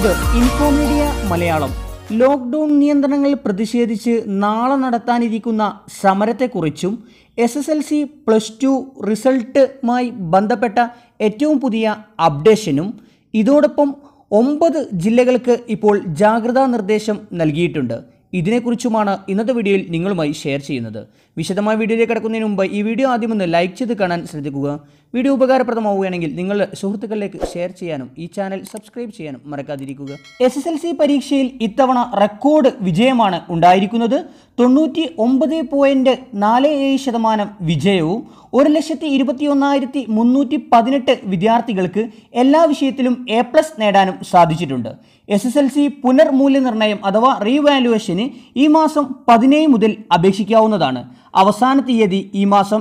ഇത് Infomedia Malayalam lockdown നിയന്ത്രണങ്ങൾ പ്രതിഷേധിച്ച് നാളെ നടത്താനിരിക്കുന്ന സമരത്തെക്കുറിച്ചും S S L C plus two റിസൾട്ടുമായി ബന്ധപ്പെട്ട ഏറ്റവും പുതിയ അപ്ഡേഷനും ഇതോടൊപ്പം ഒമ്പത് ജില്ലകൾക്ക് ഇപ്പോൾ ജാഗ്രതാ നിർദ്ദേശം നൽകിയിട്ടുണ്ട് ഇതിനെക്കുറിച്ചുമാണ് ഇന്നത്തെ വീഡിയോയിൽ നിങ്ങളുമായി ഷെയർ ചെയ്യുന്നത് വിശദമായ വീഡിയോയിലേക്ക് കിടക്കുന്നതിന് മുമ്പ് ഈ വീഡിയോ ആദ്യം ഒന്ന് ലൈക്ക് ചെയ്ത് കാണാൻ ശ്രദ്ധിക്കുക വീഡിയോ ഉപകാരപ്രദമാവുകയാണെങ്കിൽ നിങ്ങളുടെ സുഹൃത്തുക്കളിലേക്ക് ഷെയർ ചെയ്യാനും ഈ ചാനൽ സബ്സ്ക്രൈബ് ചെയ്യാനും മറക്കാതിരിക്കുക എസ് എസ് എൽ സി പരീക്ഷയിൽ ഇത്തവണ റെക്കോർഡ് വിജയമാണ് ഉണ്ടായിരിക്കുന്നത് തൊണ്ണൂറ്റി ഒമ്പത് പോയിൻറ്റ് നാല് ഏഴ് ശതമാനം വിജയവും ഒരു ലക്ഷത്തി ഇരുപത്തി ഒന്നായിരത്തി മുന്നൂറ്റി പതിനെട്ട് വിദ്യാർത്ഥികൾക്ക് എല്ലാ വിഷയത്തിലും എ പ്ലസ് നേടാനും സാധിച്ചിട്ടുണ്ട് എസ് എസ് എൽ സി പുനർമൂല്യനിർണ്ണയം അഥവാ റീവാലുവേഷന് ഈ മാസം പതിനേഴ് മുതൽ അപേക്ഷിക്കാവുന്നതാണ് അവസാന തീയതി ഈ മാസം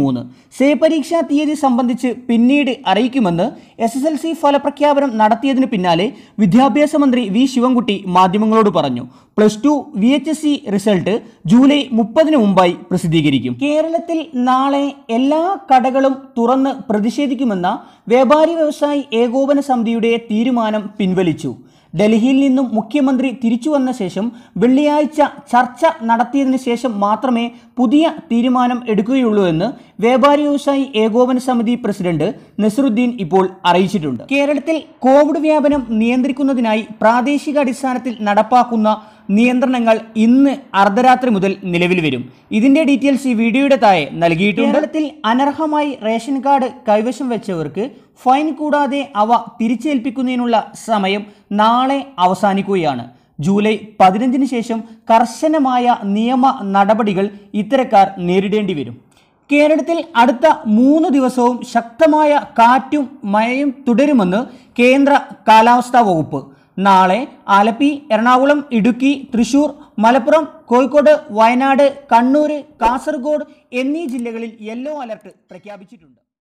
മൂന്ന് സേ പരീക്ഷാ തീയതി സംബന്ധിച്ച് പിന്നീട് അറിയിക്കുമെന്ന് എസ് എസ് എൽ സി ഫലപ്രഖ്യാപനം നടത്തിയതിന് പിന്നാലെ വിദ്യാഭ്യാസ മന്ത്രി വി ശിവൻകുട്ടി മാധ്യമങ്ങളോട് പറഞ്ഞു plus two V H S C result July മുപ്പതിന് മുമ്പായി പ്രസിദ്ധീകരിക്കും കേരളത്തിൽ നാളെ എല്ലാ കടകളും തുറന്ന് പ്രതിഷേധിക്കുമെന്ന വ്യാപാരി വ്യവസായി ഏകോപന സമിതിയുടെ തീരുമാനം പിൻവലിച്ചു ഡൽഹിയിൽ നിന്നും മുഖ്യമന്ത്രി തിരിച്ചു വന്ന ശേഷം വെള്ളിയാഴ്ച ചർച്ച നടത്തിയതിനു ശേഷം മാത്രമേ പുതിയ തീരുമാനം എടുക്കുകയുള്ളൂ എന്ന് വ്യാപാരി വ്യവസായി ഏകോപന സമിതി പ്രസിഡന്റ് നസറുദ്ദീൻ ഇപ്പോൾ അറിയിച്ചിട്ടുണ്ട് കേരളത്തിൽ കോവിഡ് വ്യാപനം നിയന്ത്രിക്കുന്നതിനായി പ്രാദേശിക അടിസ്ഥാനത്തിൽ നടപ്പാക്കുന്ന നിയന്ത്രണങ്ങൾ ഇന്ന് അർദ്ധരാത്രി മുതൽ നിലവിൽ വരും ഇതിന്റെ ഡീറ്റെയിൽസ് ഈ വീഡിയോയുടെ താഴെ നൽകിയിട്ടുണ്ട് കേരളത്തിൽ അനർഹമായി റേഷൻ കാർഡ് കൈവശം വെച്ചവർക്ക് ഫൈൻ കൂടാതെ അവ തിരിച്ചേൽപ്പിക്കുന്നതിനുള്ള സമയം നാളെ അവസാനിക്കുകയാണ് ജൂലൈ പതിനഞ്ചിന് ശേഷം കർശനമായ നിയമ നടപടികൾ ഇത്തരക്കാർ നേരിടേണ്ടി വരും കേരളത്തിൽ അടുത്ത മൂന്ന് ദിവസവും ശക്തമായ കാറ്റും മഴയും തുടരുമെന്ന് കേന്ദ്ര കാലാവസ്ഥാ വകുപ്പ് നാളെ ആലപ്പി എറണാകുളം ഇടുക്കി തൃശൂർ മലപ്പുറം കോഴിക്കോട് വയനാട് കണ്ണൂർ കാസർഗോഡ് എന്നീ ജില്ലകളിൽ യെല്ലോ അലർട്ട് പ്രഖ്യാപിച്ചിട്ടുണ്ട്